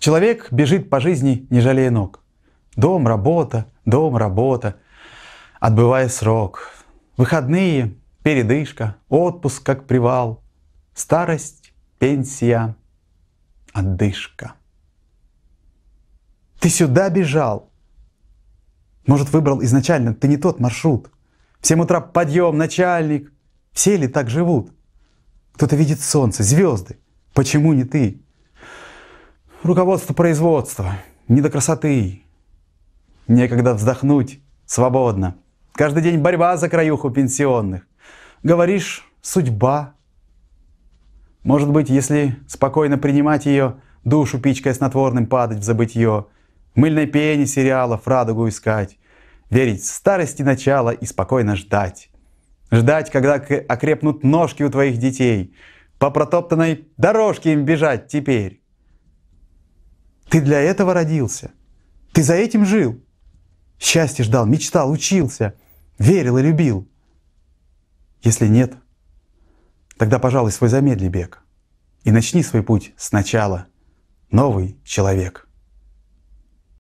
Человек бежит по жизни, не жалея ног. Дом, работа, дом, работа. Отбывая срок. Выходные, передышка, отпуск как привал. Старость, пенсия, отдышка. Ты сюда бежал. Может, выбрал изначально, ты не тот маршрут. Всем 7 утра подъем, начальник. Все ли так живут? Кто-то видит солнце, звезды. Почему не ты? Руководство производства. Не до красоты. Некогда вздохнуть. Свободно. Каждый день борьба за краюху пенсионных. Говоришь, судьба. Может быть, если спокойно принимать ее, душу пичкая снотворным падать в забытье, мыльной пене сериалов радугу искать, верить в старости начала и спокойно ждать. Ждать, когда окрепнут ножки у твоих детей, по протоптанной дорожке им бежать теперь. Ты для этого родился. Ты за этим жил. Счастье ждал, мечтал, учился, верил и любил. Если нет, тогда, пожалуй, свой замедли бег и начни свой путь сначала. Новый человек.